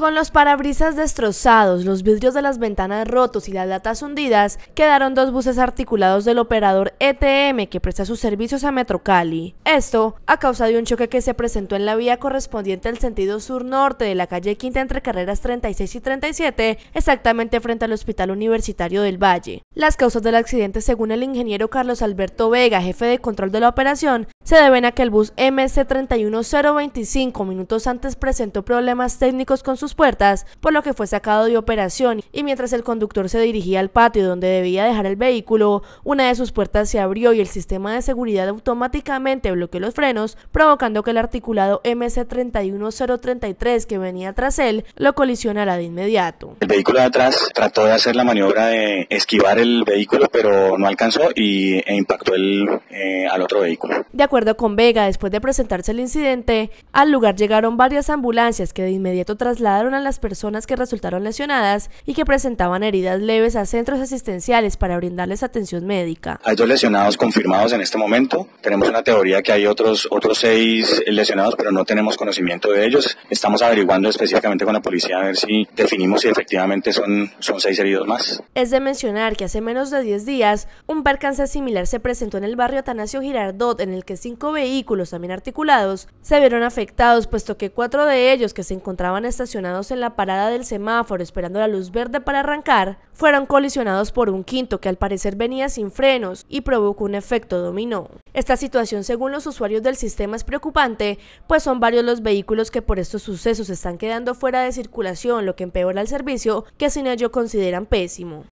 Con los parabrisas destrozados, los vidrios de las ventanas rotos y las latas hundidas, quedaron dos buses articulados del operador ETM que presta sus servicios a Metro Cali. Esto a causa de un choque que se presentó en la vía correspondiente al sentido sur-norte de la calle Quinta entre carreras 36 y 37, exactamente frente al Hospital Universitario del Valle. Las causas del accidente, según el ingeniero Carlos Alberto Vega, jefe de control de la operación, se deben a que el bus MC31025 minutos antes presentó problemas técnicos con sus puertas, por lo que fue sacado de operación y mientras el conductor se dirigía al patio donde debía dejar el vehículo, una de sus puertas se abrió y el sistema de seguridad automáticamente bloqueó los frenos, provocando que el articulado MC31033 que venía tras él lo colisionara de inmediato. El vehículo de atrás trató de hacer la maniobra de esquivar vehículo, pero no alcanzó y, e impactó el, eh, al otro vehículo. De acuerdo con Vega, después de presentarse el incidente, al lugar llegaron varias ambulancias que de inmediato trasladaron a las personas que resultaron lesionadas y que presentaban heridas leves a centros asistenciales para brindarles atención médica. Hay dos lesionados confirmados en este momento. Tenemos una teoría que hay otros, otros seis lesionados, pero no tenemos conocimiento de ellos. Estamos averiguando específicamente con la policía a ver si definimos si efectivamente son, son seis heridos más. Es de mencionar que hace menos de 10 días, un percance similar se presentó en el barrio Atanasio Girardot, en el que cinco vehículos también articulados se vieron afectados, puesto que cuatro de ellos que se encontraban estacionados en la parada del semáforo esperando la luz verde para arrancar, fueron colisionados por un quinto que al parecer venía sin frenos y provocó un efecto dominó. Esta situación, según los usuarios del sistema, es preocupante, pues son varios los vehículos que por estos sucesos están quedando fuera de circulación, lo que empeora el servicio que sin ello consideran pésimo.